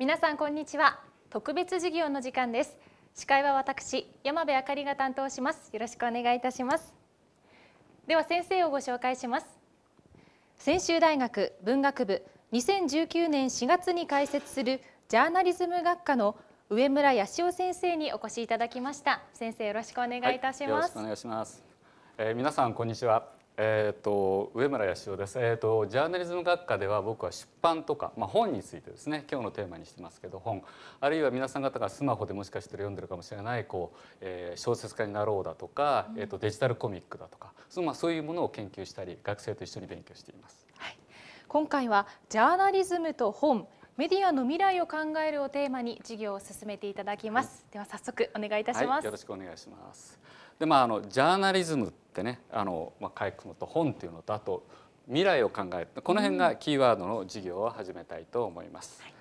皆さんこんにちは特別授業の時間です司会は私山部あかりが担当しますよろしくお願いいたしますでは先生をご紹介します専修大学文学部2019年4月に開設するジャーナリズム学科の上村康夫先生にお越しいただきました先生よろしくお願いいたします、はい、よろしくお願いします、えー、皆さんこんにちはえーと、上村康夫です、えーと、ジャーナリズム学科では僕は出版とか、まあ、本についてですね今日のテーマにしてますけど本あるいは皆さん方がスマホでもしかしたら読んでるかもしれないこう、えー、小説家になろうだとか、えーと、デジタルコミックだとかその、まあ、そういうものを研究したり学生と一緒に勉強しています。はい、今回はジャーナリズムと本メディアの未来を考えるをテーマに授業を進めていただきます。はい、では早速お願いいたします、はい、よろしくお願いします。でまああのジャーナリズムってねあの、まあ、書くのと本っていうのとあと未来を考えるこの辺がキーワードの授業を始めたいと思います。はい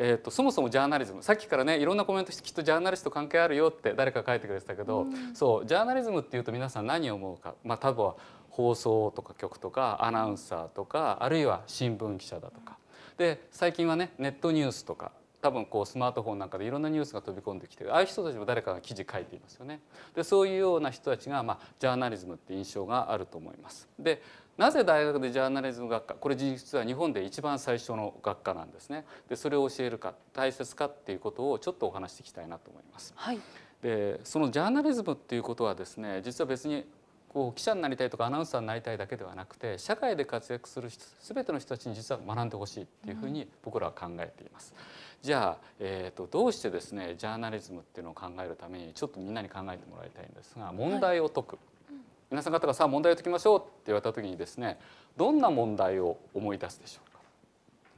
えーと、とそもそもジャーナリズムさっきからねいろんなコメントしてきっとジャーナリスト関係あるよって誰か書いてくれてたけど、うん、そうジャーナリズムっていうと皆さん何を思うか、まあ、多分は放送とか局とかアナウンサーとかあるいは新聞記者だとかで最近はねネットニュースとか多分こうスマートフォンなんかでいろんなニュースが飛び込んできてああいう人たちも誰かが記事書いていますよね。でそういうような人たちが、まあ、ジャーナリズムって印象があると思います。でなぜ大学でジャーナリズム学科これ実は日本で一番最初の学科なんですね。でそれを教えるか大切かっていうことをちょっとお話していきたいなと思います。はい、でそのジャーナリズムっていうことはですね実は別にこう記者になりたいとかアナウンサーになりたいだけではなくて社会で活躍する人全ての人たちに実は学んでほしいっていうふうに僕らは考えています。うんじゃあ、えーと、どうしてですねジャーナリズムっていうのを考えるためにちょっとみんなに考えてもらいたいんですが問題を解く、はい、皆さん方がさあ問題を解きましょうって言われた時にですねどんな問題を思い出すでしょうか。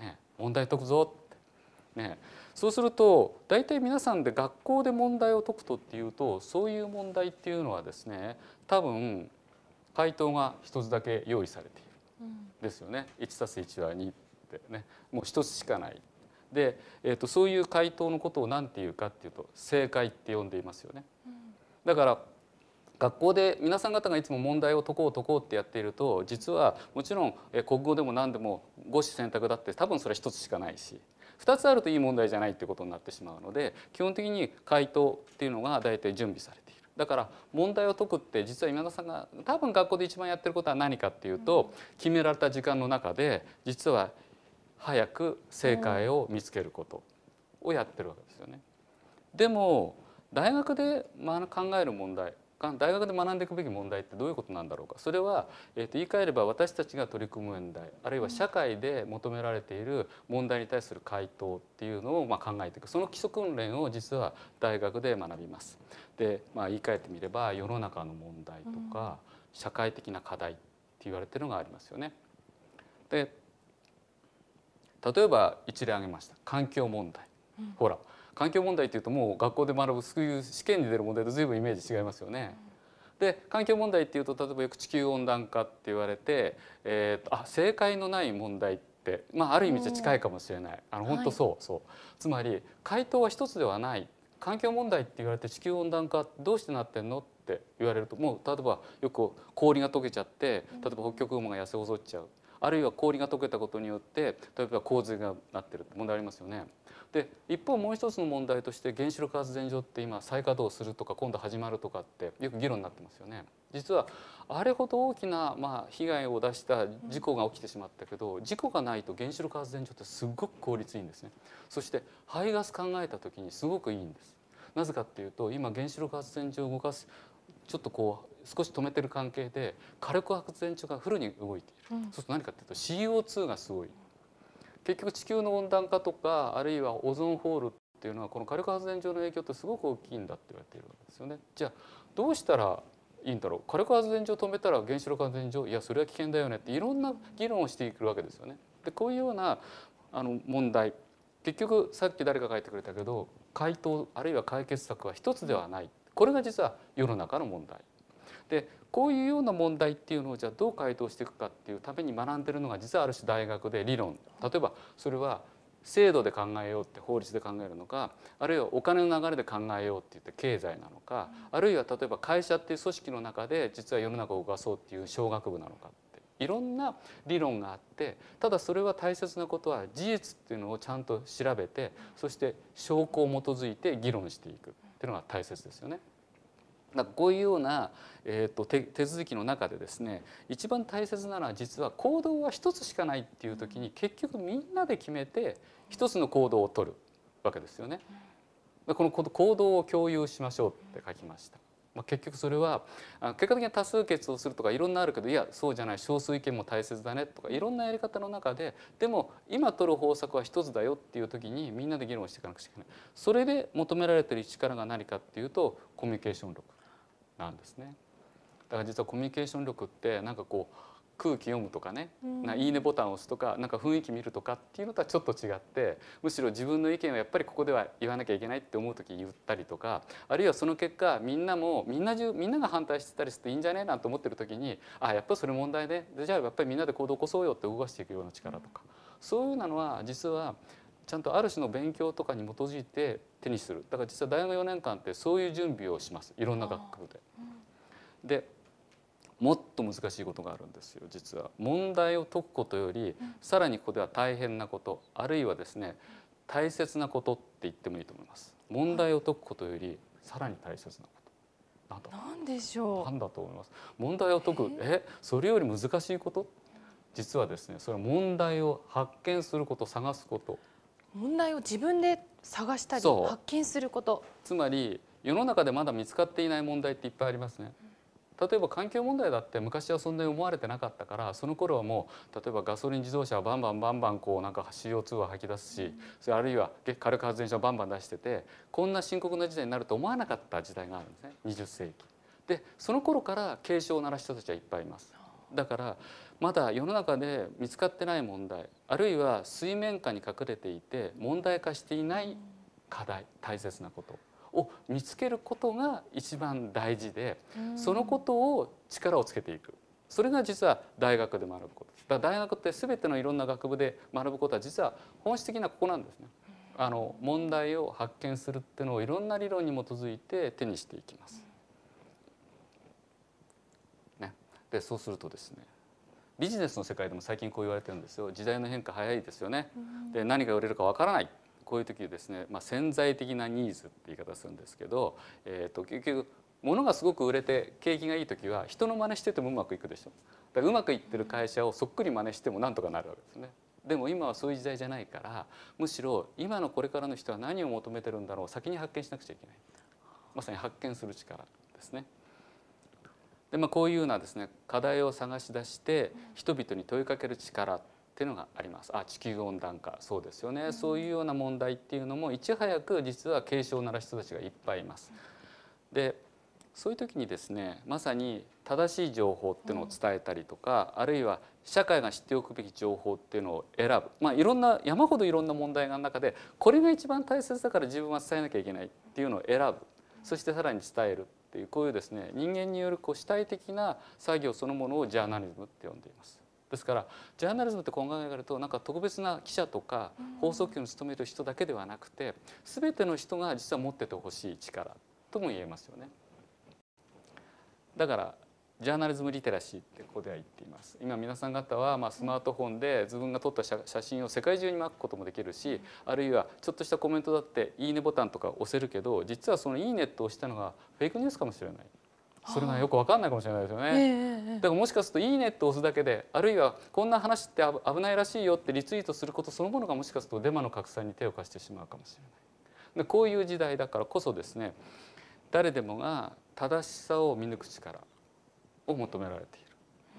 ね、問題解くぞね、そうすると大体皆さんで学校で問題を解くとっていうとそういう問題っていうのはですね多分回答が1つだけ用意されている、うん、ですよね 1+1 は2ってねもう一つしかないで、えー、とそういう回答のことを何て言うかっていうと正解って呼んでいますよね。だから学校で皆さん方がいつも問題を解こう解こうってやっていると実はもちろん国語でも何でも五子選択だって多分それ一つしかないし2つあるといい問題じゃないってことになってしまうので基本的に回答っていうのが大体準備されている。だから問題を解くって実は今田さんが多分学校で一番やってることは何かっていうと決められた時間の中で実は早く正解を見つけることをやってるわけですよね。でも大学で考える問題大学で学んでいくべき問題ってどういうことなんだろうかそれは、えー、と言い換えれば私たちが取り組む問題あるいは社会で求められている問題に対する回答っていうのをま考えていくその基礎訓練を実は大学で学びます。で、まあ、言い換えてみれば世の中の問題とか社会的な課題って言われてるのがありますよね。で例えば一例挙げました環境問題、うん、ほら環境問題っていうともう学校で学ぶそういう試験に出る問題と随分イメージ違いますよね。うん、で環境問題っていうと例えばよく地球温暖化って言われて、えーと、あ正解のない問題って、まあ、ある意味じゃ近いかもしれないあの本当そう、はい、そうつまり回答は一つではない環境問題って言われて地球温暖化どうしてなってんのって言われるともう例えばよく氷が溶けちゃって例えば北極雲が痩せ細っちゃうあるいは氷が溶けたことによって例えば洪水がなってる問題ありますよね。で一方もう一つの問題として原子力発電所って今再稼働するとか今度始まるとかってよく議論になってますよね。実はあれほど大きな、まあ、被害を出した事故が起きてしまったけど事故がないと原子力発電所ってすごく効率いいんですねそして排ガス考えた時にすごくいいんですなぜかっていうと今原子力発電所を動かすちょっとこう少し止めてる関係で火力発電所がフルに動いている、うん、そうすると何かっていうと CO2 がすごい結局地球の温暖化とかあるいはオゾンホールっていうのはこの火力発電所の影響ってすごく大きいんだって言われているわけですよね。じゃあどうしたらいいんだろう火力発電所止めたら原子力発電所いやそれは危険だよねっていろんな議論をしていくわけですよね。でこういうようなあの問題結局さっき誰か書いてくれたけど回答あるいは解決策は一つではないこれが実は世の中の問題でこういうような問題っていうのをじゃあどう解答していくかっていうために学んでるのが実はある種大学で理論例えばそれは制度で考えようって法律で考えるのかあるいはお金の流れで考えようって言って経済なのかあるいは例えば会社っていう組織の中で実は世の中を動かそうっていう小学部なのかっていろんな理論があってただそれは大切なことは事実っていうのをちゃんと調べてそして証拠を基づいて議論していくっていうのが大切ですよね。んかこういうような、えーと、手続きの中でですね一番大切なのは実は行動は一つしかないっていう時に結局みんなで決めて一つの行動をとるわけですよね。この行動を共有しましょうって書きました。まあ、結局それは結果的に多数決をするとかいろんなあるけどいやそうじゃない少数意見も大切だねとかいろんなやり方の中ででも今取る方策は一つだよっていう時にみんなで議論していかなくちゃいけないそれで求められてる力が何かっていうとコミュニケーション力なんですね。だから実はコミュニケーション力ってなんかこう空気読むとかね、ないいねボタンを押すとかなんか雰囲気見るとかっていうのとはちょっと違ってむしろ自分の意見をやっぱりここでは言わなきゃいけないって思う時言ったりとかあるいはその結果みんなもみんな中みんなが反対してたりしていいんじゃねえなんて思ってる時にあやっぱそれ問題でじゃあやっぱりみんなで行動を起こそうよって動かしていくような力とかそういうようなのは実はちゃんとある種の勉強とかに基づいて手にするだから実は大学4年間ってそういう準備をしますいろんな学部で。でもっと難しいことがあるんですよ実は。問題を解くことより、うん、さらにここでは大変なことあるいはですね大切なことって言ってもいいと思います。問題を解くことよりさらに大切なことなんでしょうなんだと思います問題を解くえそれより難しいこと実はですねそれは問題を発見すること探すこと問題を自分で探したり発見することつまり世の中でまだ見つかっていない問題っていっぱいありますね。例えば環境問題だって昔はそんなに思われてなかったからその頃はもう例えばガソリン自動車はバンバンバンバンこうなんか CO2 を吐き出すしそれあるいは火力発電所をバンバン出しててこんな深刻な事態になると思わなかった時代があるんですね20世紀。でその頃から警鐘を鳴らした人たちはいっぱいいます。だからまだ世の中で見つかってない問題あるいは水面下に隠れていて問題化していない課題大切なことを見つけることが一番大事でそのことを力をつけていくそれが実は大学で学ぶことだ大学って全てのいろんな学部で学ぶことは実は本質的なここなんですね。あの問題を発見するっていうのをいろんな理論に基づいて手にしていきます。ね、でそうするとですねビジネスの世界でも最近こう言われてるんですよ時代の変化早いですよね、で何が売れるかわからないこういう時ですね、まあ、潜在的なニーズって言い方するんですけど、えーと、と結局物がすごく売れて景気がいい時は人の真似しててもうまくいくでしょだからうまくいってる会社をそっくり真似してもなんとかなるわけですねでも今はそういう時代じゃないからむしろ今のこれからの人は何を求めてるんだろう先に発見しなくちゃいけないまさに発見する力ですね。でまあ、こういうようなですね課題を探し出して人々に問いかける力っていうのがありますあ地球温暖化そうですよね、うん、そういうような問題っていうのもいち早く実は警鐘を鳴らす人たちがいっぱいいます。でそういう時にですねまさに正しい情報っていうのを伝えたりとか、うん、あるいは社会が知っておくべき情報っていうのを選ぶ、まあ、いろんな山ほどいろんな問題がある中でこれが一番大切だから自分は伝えなきゃいけないっていうのを選ぶそしてさらに伝えるっていうこういうですね人間によるこう主体的な作業そのものをジャーナリズムって呼んでいます。ですからジャーナリズムって考えるとなんか特別な記者とか放送局に勤める人だけではなくて全ての人が実は持っててほしい力とも言えますよね。だからジャーナリズムリテラシーってここでは言っています今皆さん方はまあスマートフォンで自分が撮った写写真を世界中にまくこともできるしあるいはちょっとしたコメントだって「いいね」ボタンとか押せるけど実はその「いいね」と押したのがフェイクニュースかもしれない。それがよくわかんないかもしれないですよね、だからもしかすると「いいね」と押すだけであるいはこんな話って危ないらしいよってリツイートすることそのものがもしかするとデマの拡散に手を貸してしまうかもしれないでこういう時代だからこそですね誰でもが正しさを見抜く力を求められている。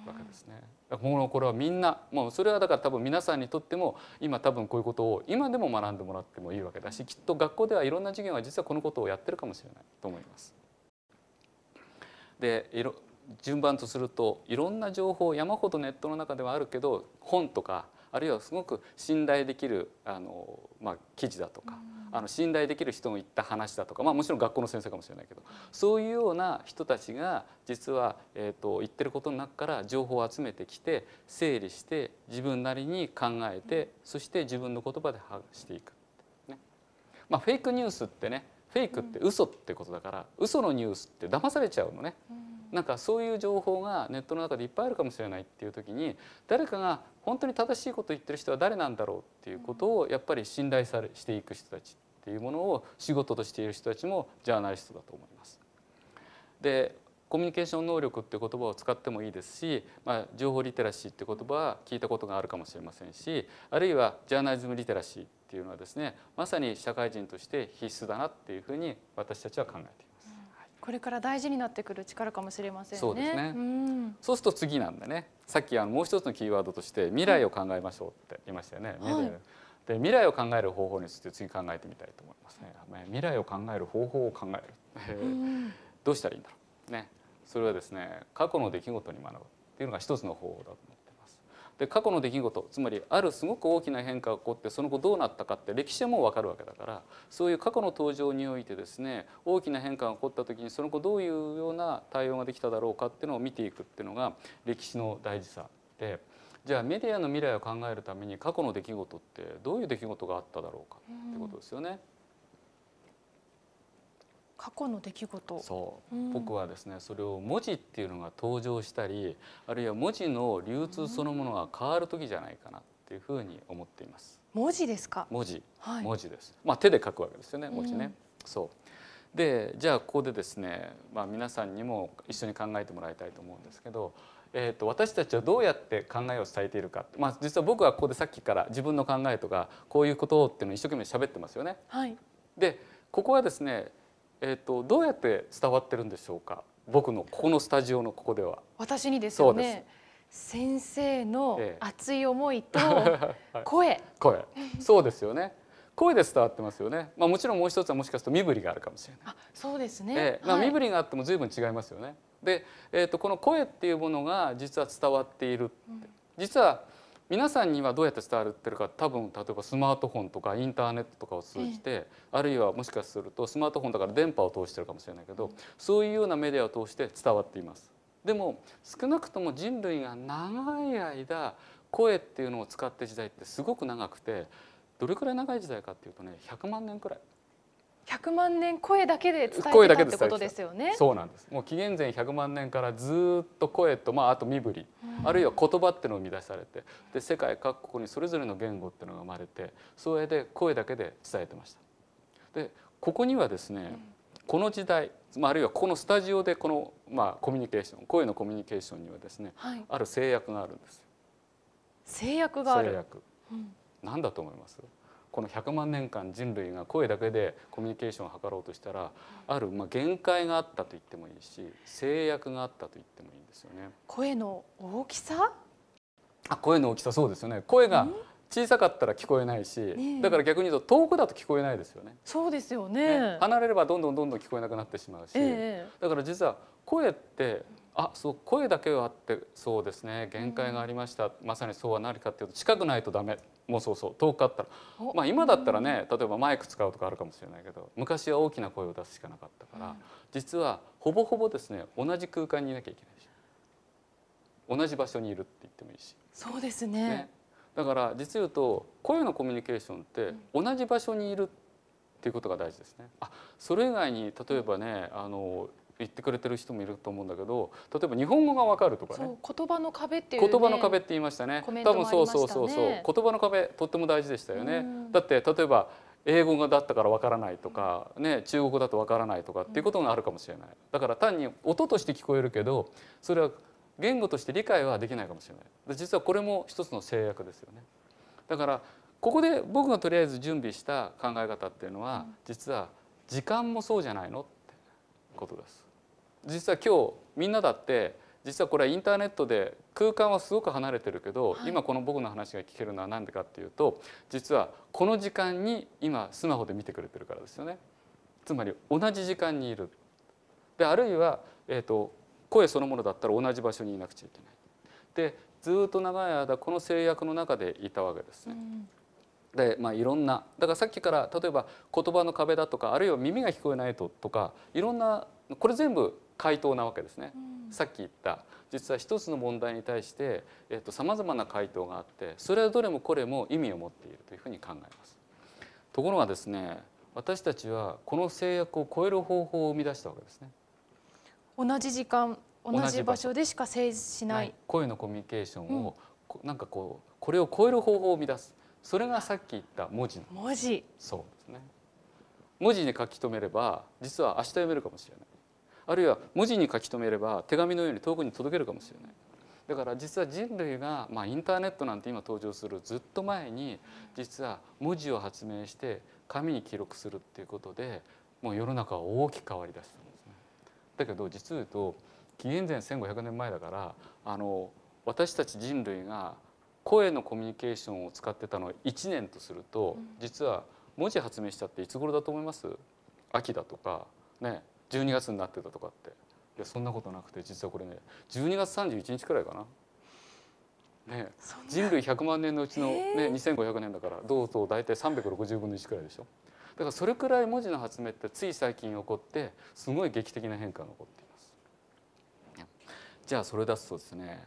わけですね。もうこれはみんなもうそれはだから多分皆さんにとっても今多分こういうことを今でも学んでもらってもいいわけだしきっと学校ではいろんな授業が実はこのことをやってるかもしれないと思います。で順番とするといろんな情報山ほどネットの中ではあるけど本とかあるいはすごく信頼できるあの、まあ、記事だとか、うん、あの信頼できる人の言った話だとか、まあ、もちろん学校の先生かもしれないけどそういうような人たちが実は、えーと、言ってることの中から情報を集めてきて整理して自分なりに考えて、うん、そして自分の言葉で話していく。ねまあ、フェイクニュースってねフェイクって嘘ってことだから、うん、嘘のニュースって騙されちゃうのね、うなんかそういう情報がネットの中でいっぱいあるかもしれないっていう時に誰かが本当に正しいことを言ってる人は誰なんだろうっていうことをやっぱり信頼されしていく人たちっていうものを仕事としている人たちもジャーナリストだと思います。でコミュニケーション能力っていう言葉を使ってもいいですし、まあ、情報リテラシーって言葉は聞いたことがあるかもしれませんしあるいはジャーナリズムリテラシーっていうのはですねまさに社会人として必須だなっていうふうに私たちは考えています。これから大事になってくる力かもしれません、ね、そうですね、うん、そうすると次なんでねさっきあのもう一つのキーワードとして未来を考えましょうって言いましたよね、はい、で未来を考える方法について次考えてみたいと思いますね未来を考える方法を考える、うん、どうしたらいいんだろうねそれはですね過去の出来事に学ぶっていうのが一つの方法だとで過去の出来事つまりあるすごく大きな変化が起こってその後どうなったかって歴史はもう分かるわけだからそういう過去の登場においてですね大きな変化が起こった時にその後どういうような対応ができただろうかっていうのを見ていくっていうのが歴史の大事さで。じゃあメディアの未来を考えるために過去の出来事ってどういう出来事があっただろうかってことですよね。うん過去の出来事そう僕はですねそれを文字っていうのが登場したりあるいは文字の流通そのものが変わる時じゃないかなっていうふうに思っています文字ですか文字、はい、文字ですまあ手で書くわけですよね文字ね、うん、そうでじゃあここでですね、まあ、皆さんにも一緒に考えてもらいたいと思うんですけどえーと、私たちはどうやって考えを伝えているか、まあ、実は僕はここでさっきから自分の考えとかこういうことっていうのを一生懸命喋ってますよね。はい、でここはですねえーと、どうやって伝わってるんでしょうか僕のここのスタジオのここでは。私にですよね先生の熱い思いと声、はい、声そうですよね声で伝わってますよね、まあ、もちろんもう一つはもしかすると身振りがあるかもしれないあそうですね、えーまあ、身振りがあっても随分違いますよね、はい、で、えーと、とこの声っていうものが実は伝わっている、うん、実は皆さんにはどうやって伝わってるか多分例えばスマートフォンとかインターネットとかを通じて、ええ、あるいはもしかするとスマートフォンだから電波を通してるかもしれないけど、うん、そういうようなメディアを通して伝わっています。でも少なくとも人類が長い間声っていうのを使って時代ってすごく長くてどれくらい長い時代かっていうとね100万年くらい。100万年声だけで伝えてたってことですよね。そうなんです。もう紀元前100万年からずっと声とまああと身振り、うん、あるいは言葉っていうのを生み出されて、で世界各国にそれぞれの言語っていうのが生まれて、それで声だけで伝えてました。でここにはですね、うん、この時代、まああるいはこのスタジオでこのまあコミュニケーション、声のコミュニケーションにはですね、はい、ある制約があるんです。制約がある。制約。うん、なんだと思います？この100万年間人類が声だけでコミュニケーションを図ろうとしたらあるまあ限界があったと言ってもいいし制約があったと言ってもいいんですよね。声の大きさあ声の大きさそうですよね声が小さかったら聞こえないし、ね、だから逆に言うと遠くだと聞こえないですよね。そうですよね、ね、離れればどんどんどんどん聞こえなくなってしまうし、ええ、だから実は声ってあそう声だけはあってそうですね限界がありました、うん、まさにそうはなるかっていうと近くないとダメもうそうそう遠かったらまあ今だったらね例えばマイク使うとかあるかもしれないけど昔は大きな声を出すしかなかったから、うん、実はほぼほぼですね同じ空間にいなきゃいけないし同じ場所にいるって言ってもいいしそうですね、ね、だから実言うと声のコミュニケーションって同じ場所にいるっていうことが大事ですねあそれ以外に例えばねあの言ってくれてる人もいると思うんだけど例えば日本語がわかるとかね言葉の壁っていう、ね、言葉の壁って言いましたね、ね、多分そうそうそうそう言葉の壁とっても大事でしたよね、うん、だって例えば英語がだったからわからないとか、ね、中国語だとわからないとかっていうことがあるかもしれないだから単に音として聞こえるけどそれは言語として理解はできないかもしれない実はこれも一つの制約ですよねだからここで僕がとりあえず準備した考え方っていうのは、実は時間もそうじゃないのってことです実は今日みんなだって実はこれはインターネットで空間はすごく離れてるけど、はい、今この僕の話が聞けるのは何でかっていうと実はこの時間に今スマホで見てくれてるからですよね。つまり同じ時間にいるであるいは、えーと、声そのものだったら同じ場所にいなくちゃいけない。でずっと長い間この制約の中でいたわけですね。うんで、まあ、いろんなだからさっきから例えば言葉の壁だとかあるいは耳が聞こえないととかいろんなこれ全部回答なわけですね。さっき言った実は一つの問題に対してさまざまな回答があってそれはどれもこれも意味を持っているというふうに考えます。ところがですね私たちはこの制約を超える方法を生み出したわけですね。同じ時間同じ場所でしか成立しない声のコミュニケーションを、うん、なんかこうこれを超える方法を生み出すそれがさっき言った文字文字そうですね文字に書き留めれば実は明日読めるかもしれないあるいは文字に書き留めれば手紙のように遠くに届けるかもしれない。だから実は人類が、まあ、インターネットなんて今登場するずっと前に実は文字を発明して紙に記録するっていうことでもう世の中は大きく変わりだしたんですね。だけど実を言うと紀元前1500年前だからあの私たち人類が声のコミュニケーションを使ってたのを1年とすると実は文字発明したっていつ頃だと思います秋だとかね12月になってたとかっていやそんなことなくて実はこれね12月31日くらいかな。ね、人類100万年のうちの、ね、2500年だからどうぞ大体360分の1くらいでしょだからそれくらい文字の発明ってつい最近起こってすごい劇的な変化が起こっています。じゃあそれ出すとですね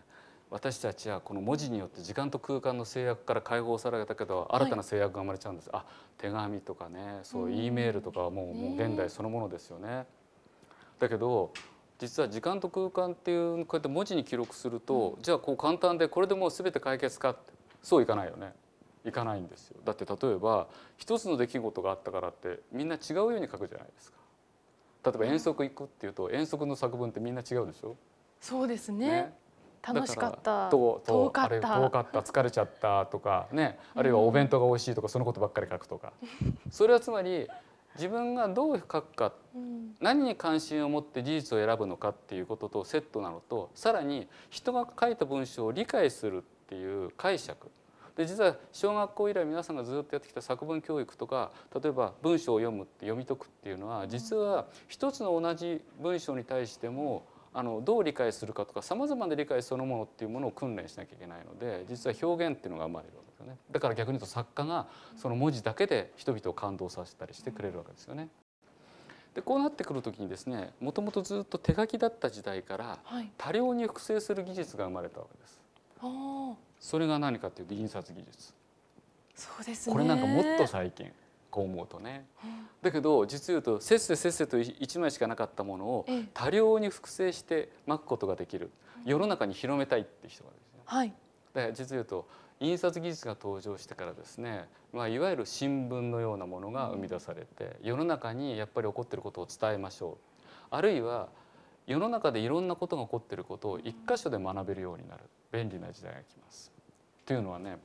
私たちはこの文字によって時間と空間の制約から解放されたけど新たな制約が生まれちゃうんです、はい、あ手紙とかねそう E メールとかはもう,、もう現代そのものですよね。だけど実は時間と空間っていうこうやって文字に記録すると、うん、じゃあこう簡単でこれでもう全て解決かってそういかないよね。いかないんですよだって例えば一つの出来事があったからってみんな違うように書くじゃないですか例えば遠足行くっていうと遠足の作文ってみんな違うでしょそうですね、ね、楽しかったと遠かった遠かった疲れちゃったとかねあるいはお弁当が美味しいとかそのことばっかり書くとか、それはつまり自分がどう書くか、うん、何に関心を持って事実を選ぶのかっていうこととセットなのとさらに人が書いた文章を理解するっていう解釈で実は小学校以来皆さんがずっとやってきた作文教育とか例えば文章を読むって読み解くっていうのは実は一つの同じ文章に対してもあのどう理解するかとかさまざまな理解そのものっていうものを訓練しなきゃいけないので実は表現っていうのが生まれるわけですよねだから逆に言うと作家がその文字だけで人々を感動させたりしてくれるわけですよね。でこうなってくる時にですねもともとずっと手書きだった時代から多量に複製する技術が生まれたわけです。はい、それが何かっていうと印刷技術。そうです、ね、これなんかもっと最近こう思うとね。だけど実言うとせっせせっせと1枚しかなかったものを多量に複製して巻くことができる世の中に広めたいって人がですね。はい、だから実言うと印刷技術が登場してからですね、まあ、いわゆる新聞のようなものが生み出されて世の中にやっぱり起こってることを伝えましょうあるいは世の中でいろんなことが起こってることを一箇所で学べるようになる便利な時代が来ます。というのはね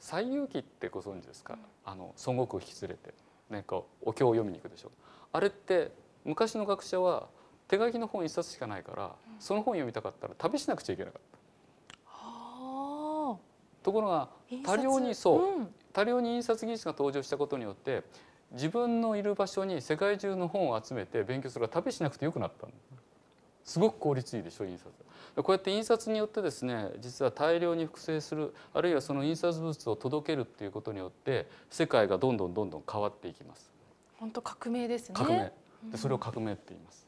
西遊記ってご存知ですか、あの孫悟空引き連れてなんかお経を読みに行くでしょあれって昔の学者は手書きの本一冊しかないから、その本読みたかったら旅しなくちゃいけなかったところが多量にそう、うん、多量に印刷技術が登場したことによって自分のいる場所に世界中の本を集めて勉強するから旅しなくてよくなったんすごく効率いいでしょ印刷こうやって印刷によってですね実は大量に複製するあるいはその印刷物を届けるっていうことによって世界がどんどんどんどん変わっていきます本当革命ですね革命でそれを革命って言います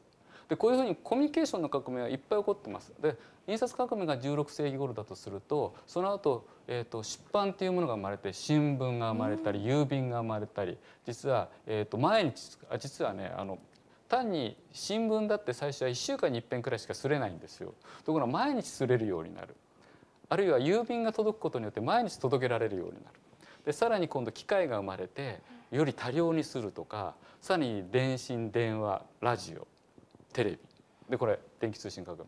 でこういうふうにコミュニケーションの革命はいっぱい起こってますで印刷革命が16世紀頃だとするとその後、えーと、出版っていうものが生まれて新聞が生まれたり郵便が生まれたり実は、えーと、と毎日実はねあの単に新聞だって最初は1週間に1遍くらいしかすれないんですよところが毎日すれるようになるあるいは郵便が届くことによって毎日届けられるようになるでさらに今度機械が生まれてより多量にするとかさらに電信電話ラジオテレビでこれ電気通信革命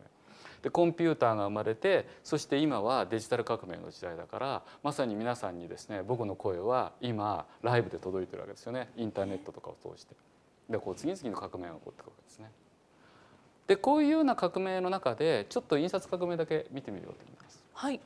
でコンピューターが生まれてそして今はデジタル革命の時代だからまさに皆さんにですね僕の声は今ライブで届いてるわけですよねインターネットとかを通して。でこう次々の革命が起こってくわけですね。でこういうような革命の中でちょっと印刷革命だけ見てみようと思います。はい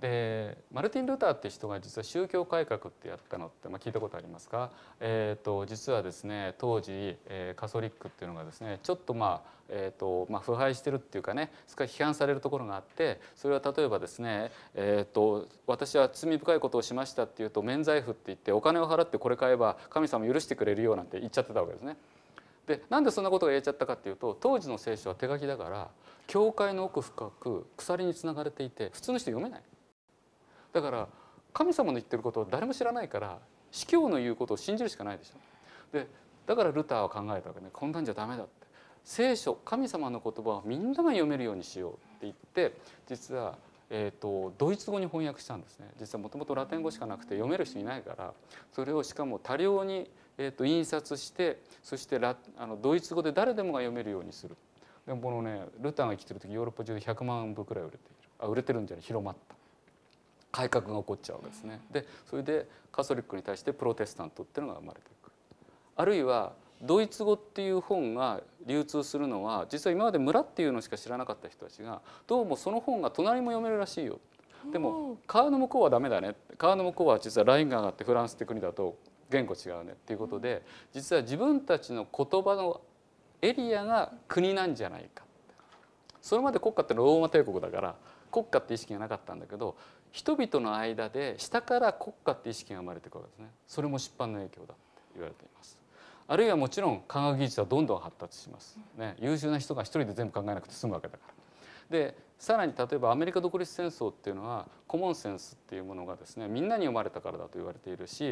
でマルティン・ルーターって人が実は宗教改革ってやったのって、まあ、聞いたことありますか、えーと、実はですね当時、えー、カソリックっていうのがですねちょっとまあ、えーとまあ、腐敗してるっていうかねすか批判されるところがあってそれは例えばですね、えーと、と私は罪深いことをしましたっていうと免罪符って言ってお金を払ってこれ買えば神様許してくれるよなんて言っちゃってたわけですね。でなんでそんなことが言えちゃったかっていうと当時の聖書は手書きだから教会の奥深く鎖につながれていて普通の人読めない。だから神様の言ってることを誰も知らないから司教の言うことを信じるしかないでしょ。でだからルターは考えたわけねこんなんじゃダメだって聖書神様の言葉はみんなが読めるようにしようって言って実は、えーと、ドイツ語に翻訳したんですね実はもともとラテン語しかなくて読める人いないからそれをしかも多量に、えーと、と印刷してそしてラあのドイツ語で誰でもが読めるようにするでもこのねルターが生きてる時ヨーロッパ中で100万部くらい売れているあ売れてるんじゃない広まった改革が起こっちゃうわけですね。でそれでカソリックに対してプロテスタントっていうのが生まれていく。あるいはドイツ語っていう本が流通するのは実は今まで村っていうのしか知らなかった人たちがどうもその本が隣も読めるらしいよでも川の向こうはダメだね川の向こうは実はラインが上がってフランスって国だと言語違うねっていうことで実は自分たちの言葉のエリアが国なんじゃないかそれまで国家ってローマ帝国だから国家って意識がなかったんだけど人々の間で下から国家って意識が生まれていくわけですねそれも出版の影響だ言われていますあるいはもちろん科学技術はどんどん発達します、ね、優秀な人が一人で全部考えなくて済むわけだからでさらに例えばアメリカ独立戦争っていうのはコモンセンスっていうものがですねみんなに生まれたからだと言われているし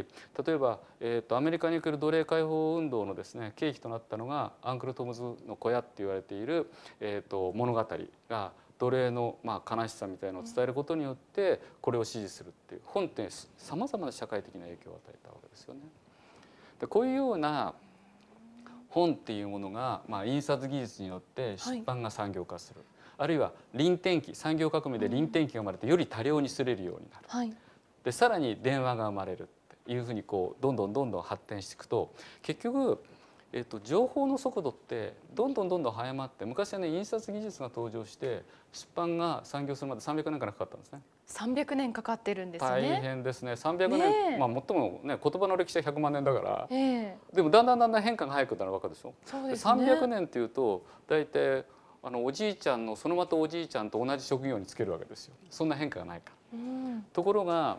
例えば、えーと、アメリカにおける奴隷解放運動のですね契機となったのがアンクル・トムズの小屋って言われている、えーと物語が奴隷のまあ悲しさみたいのを伝えることによってこれを支持するっていう本ってさまざまな社会的な影響を与えたわけですよね。でこういうような本っていうものが、まあ、印刷技術によって出版が産業化する、はい、あるいは臨転機産業革命で臨転機が生まれてより多量にすれるようになる、はい、でさらに電話が生まれるっていうふうにこうどんどんどんどん発展していくと結局えっと、情報の速度ってどんどんどんどん早まって昔はね印刷技術が登場して出版が産業するまで300年からかかったんですね。300年かかってるんですね。大変ですね。300年、ね、まあ最もね言葉の歴史は100万年だから、えー、でもだんだんだんだん変化が早くなるわけでしょ。そうで、ね、300年っていうと大体あのおじいちゃんのそのまたおじいちゃんと同じ職業につけるわけですよ。そんな変化がないから。うん、ところが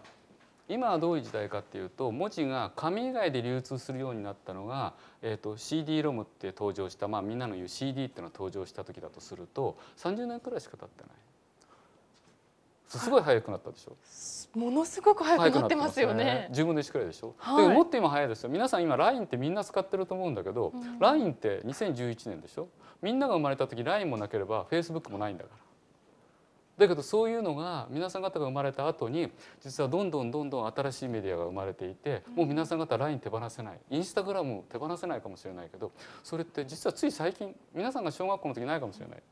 今はどういう時代かっていうと文字が紙以外で流通するようになったのが、えー CD ロムって登場した、まあ、みんなの言う CD っていうのが登場した時だとすると30年くらいしか経ってない。すごい早くなったでしょ。ものすごく早くなってますよね。十、ね、分でしくらいでしょ。はい、でもっと今早いですよ。皆さん今 LINE ってみんな使ってると思うんだけど、うん、LINE って2011年でしょ。みんなが生まれた時 LINE もなければ Facebook もないんだから。だけどそういうのが皆さん方が生まれた後に実はどんどんどんどん新しいメディアが生まれていてもう皆さん方 LINE 手放せないインスタグラム手放せないかもしれないけどそれって実はつい最近皆さんが小学校の時ないかもしれない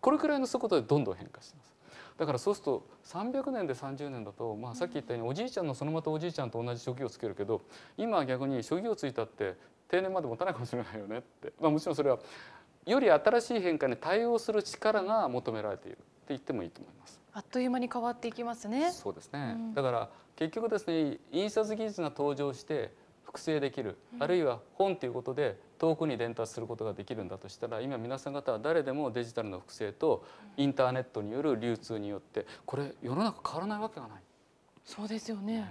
これくらいの速度でどんどん変化してます。だからそうすると300年で30年だと、まあ、さっき言ったようにおじいちゃんのそのまたおじいちゃんと同じ職業をつけるけど今は逆に職業ついたって定年まで持たないかもしれないよねって、まあ、もちろんそれはより新しい変化に対応する力が求められているって言ってもいいと思います。あっという間に変わっていきますね。そうですね。うん、だから結局ですね、印刷技術が登場して複製できる、あるいは本ということで遠くに伝達することができるんだとしたら今皆さん方は誰でもデジタルの複製とインターネットによる流通によってこれ世の中変わらないわけがない。そうですよね。ね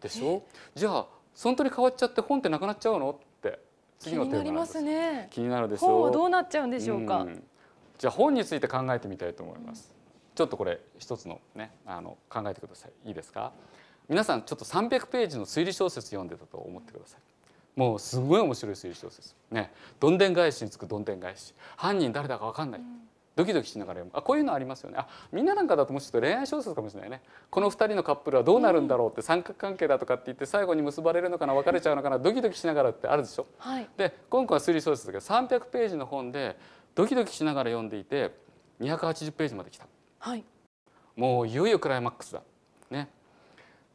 でしょじゃあ本当に変わっちゃって本ってなくなっちゃうのって次のテーマです気になりますね。気になるでしょう。本はどうなっちゃうんでしょうか。うじゃあ本について考えてみたいと思います。ちょっとこれ一つのねあの考えてくださいいいですか皆さんちょっと300ページの推理小説読んでたと思ってくださいもうすごい面白い推理小説ねどんでん返しにつくどんでん返し犯人誰だかわかんない、ドキドキしながら読むあこういうのありますよねあみんななんかだともうちょっと恋愛小説かもしれないねこの2人のカップルはどうなるんだろうって三角関係だとかって言って最後に結ばれるのかな別れちゃうのかなドキドキしながらってあるでしょ、はい、で今回は推理小説だけど300ページの本でドキドキしながら読んでいて280ページまで来た、はい、もういよいよクライマックスだ。ね、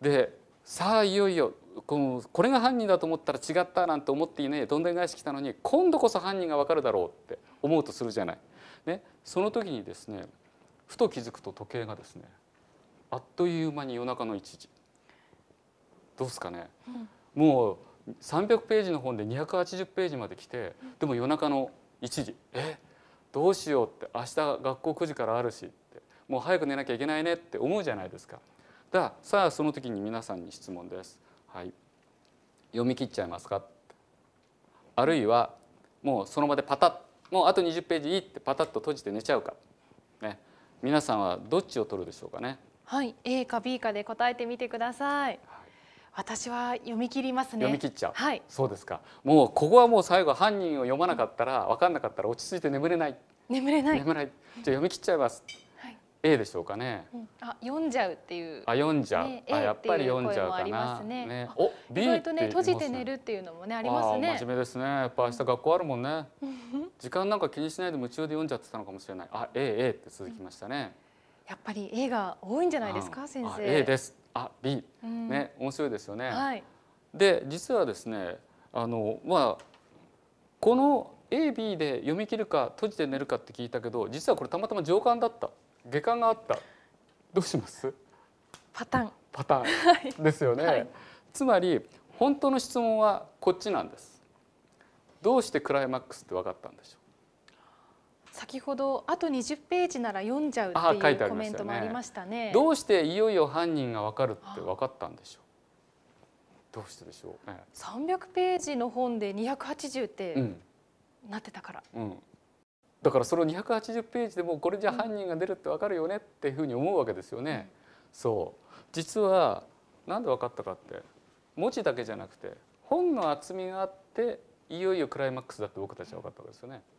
でさあいよいよこのこれが犯人だと思ったら違ったなんて思っていねどんでん返し来たのに今度こそ犯人がわかるだろうって思うとするじゃない。ね、その時にですねふと気づくと時計がですねあっという間に夜中の1時どうですかね、うん、もう300ページの本で280ページまで来てでも夜中の1時えどうしようって明日学校9時からあるしってもう早く寝なきゃいけないねって思うじゃないですか。ださあその時に皆さんに質問です。はい、読み切っちゃいますかあるいはもうその場でパタッもうあと20ページいいってパタッと閉じて寝ちゃうか、ね、皆さんはどっちを取るでしょうかね。はい、A か B かで答えてみてください。私は読み切りますね。読み切っちゃう。はい。そうですか。もうここはもう最後犯人を読まなかったら分かんなかったら落ち着いて眠れない。眠れない。眠れない。じゃ読み切っちゃいます。はい。A でしょうかね。うん、あ読んじゃうっていう。あ読んじゃう。ね、あやっぱり読んじゃうかな。ね。ねお B って、ね、閉じて寝るっていうのもねありますね。真面目ですね。やっぱ明日学校あるもんね。時間なんか気にしないで夢中で読んじゃってたのかもしれない。あ A A って続きましたね。うん、やっぱり A が多いんじゃないですか、うん、先生。A です。あ B、うん、ね面白いですよね。はい、で実はですねあのまあこの AB で読み切るか閉じて寝るかって聞いたけど実はこれたまたま上巻だった下巻があったどうしますパターンパターンですよね、はい、つまり本当の質問はこっちなんですどうしてクライマックスって分かったんでしょう？先ほどあと20ページなら読んじゃうっていうコメントもありましたね、ね、どうしていよいよ犯人がわかるってわかったんでしょうどうしてでしょう、ね、300ページの本で280ってなってたから、うん、だからその280ページでもこれじゃ犯人が出るってわかるよねっていうふうに思うわけですよね、うん、そう実はなんでわかったかって文字だけじゃなくて本の厚みがあっていよいよクライマックスだって僕たちは分かったわけですよね、うん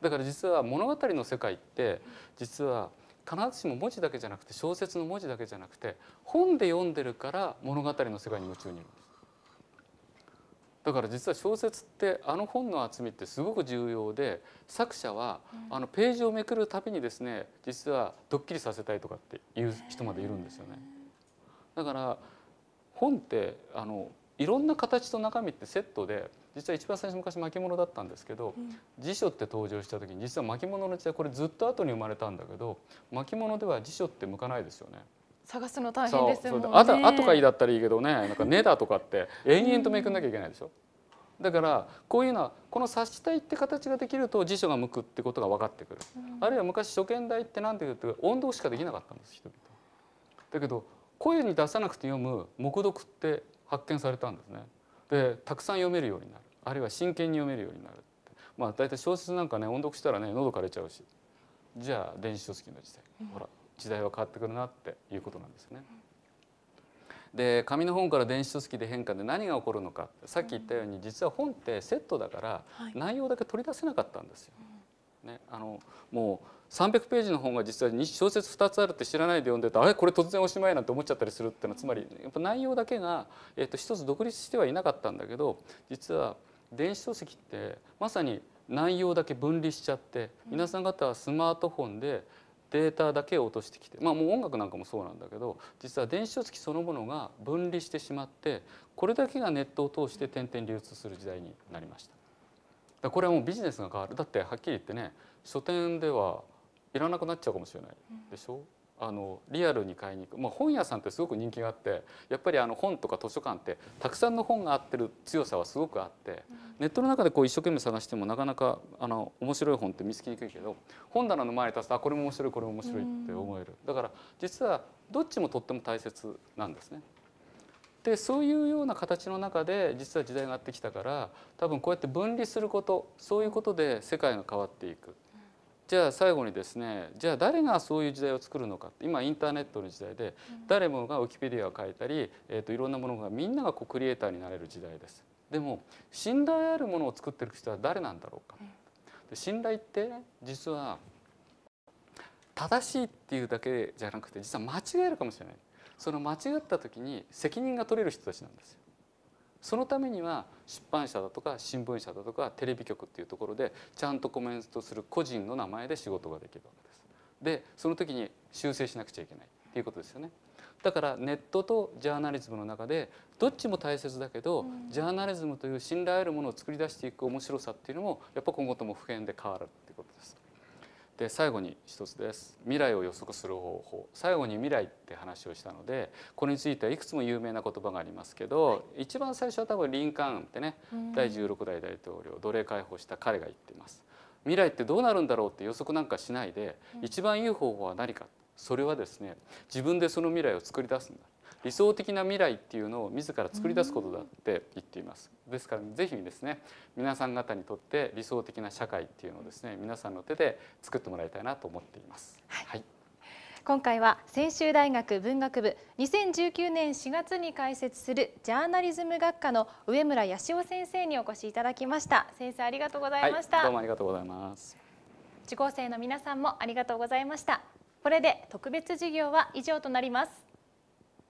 だから実は物語の世界って実は必ずしも文字だけじゃなくて小説の文字だけじゃなくて本で読んでるから物語の世界に夢中にだから実は小説ってあの本の厚みってすごく重要で作者はあのページをめくるたびにですね実はドッキリさせたいとかっていう人までいるんですよね。だから本ってあのいろんな形と中身ってセットで実は一番最初昔巻物だったんですけど、うん、辞書って登場した時に実は巻物の時代これずっと後に生まれたんだけど巻物では辞書って向かないですよね。探すの大変ですよね。あとかいだったらいいけどね、なんかねだとかって延々とめくんなきゃいけないでしょ。うん、だからこういうのはこの察したいって形ができると辞書が向くってことが分かってくる。うん、あるいは昔初見台ってなんていうと音読しかできなかったんです人々。だけど声に出さなくて読む黙読って発見されたんですね。でたくさん読めるようになるあるいは真剣に読めるようになるまあ大体小説なんかね音読したらね喉枯れちゃうしじゃあ電子書籍の時代、ほら時代は変わってくるなっていうことなんですね。で紙の本から電子書籍で変化で何が起こるのかさっき言ったように実は本ってセットだから内容だけ取り出せなかったんですよ。ね、あのもう300ページの本が実は小説2つあるって知らないで読んでたあれこれ突然おしまいなんて思っちゃったりするっていうのはつまりやっぱ内容だけが、えっと一つ独立してはいなかったんだけど実は電子書籍ってまさに内容だけ分離しちゃって皆さん方はスマートフォンでデータだけを落としてきてまあもう音楽なんかもそうなんだけど実は電子書籍そのものが分離してしまってこれだけがネットを通して点々流通する時代になりました。これはもうビジネスが変わるだってはっきり言ってね書店ではいらなくなっちゃうかもしれないでしょ、うん、あのリアルに買いに行く、まあ、本屋さんってすごく人気があってやっぱりあの本とか図書館ってたくさんの本があってる強さはすごくあって、うん、ネットの中でこう一生懸命探してもなかなかあの面白い本って見つけにくいけど本棚の前に立つとあこれも面白いこれも面白いって思える、うん、だから実はどっちもとっても大切なんですね。でそういうような形の中で実は時代がやってきたから多分こうやって分離することそういうことで世界が変わっていく。じゃあ最後にですねじゃあ誰がそういう時代を作るのか今インターネットの時代で誰もがウィキペディアを書いたり、えー、といろんなものがみんながこうクリエイターになれる時代です。でも信頼あるものを作ってる人は誰なんだろうか。で信頼って実は正しいっていうだけじゃなくて実は間違えるかもしれない。その間違った時に責任が取れる人たちなんですそのためには出版社だとか新聞社だとかテレビ局っていうところでちゃんとコメントする個人の名前で仕事ができるわけです。でその時に修正しなくちゃいけないっていうことですよね。だからネットとジャーナリズムの中でどっちも大切だけど、ジャーナリズムという信頼あるものを作り出していく面白さっていうのもやっぱ今後とも普遍で変わるで最後に一つです未来を予測する方法最後に未来って話をしたのでこれについてはいくつも有名な言葉がありますけど、はい、一番最初は多分リンカーンってね、第16代大統領奴隷解放した彼が言っています未来ってどうなるんだろうって予測なんかしないで、う一番いい方法は何かそれはですね自分でその未来を作り出すんだ理想的な未来っていうのを自ら作り出すことだって言っていますですからぜひですね皆さん方にとって理想的な社会っていうのをですね皆さんの手で作ってもらいたいなと思っています、はい、はい、今回は専修大学文学部2019年4月に開設するジャーナリズム学科の上村八代先生にお越しいただきました先生ありがとうございました、はい、どうもありがとうございます受講生の皆さんもありがとうございましたこれで特別授業は以上となります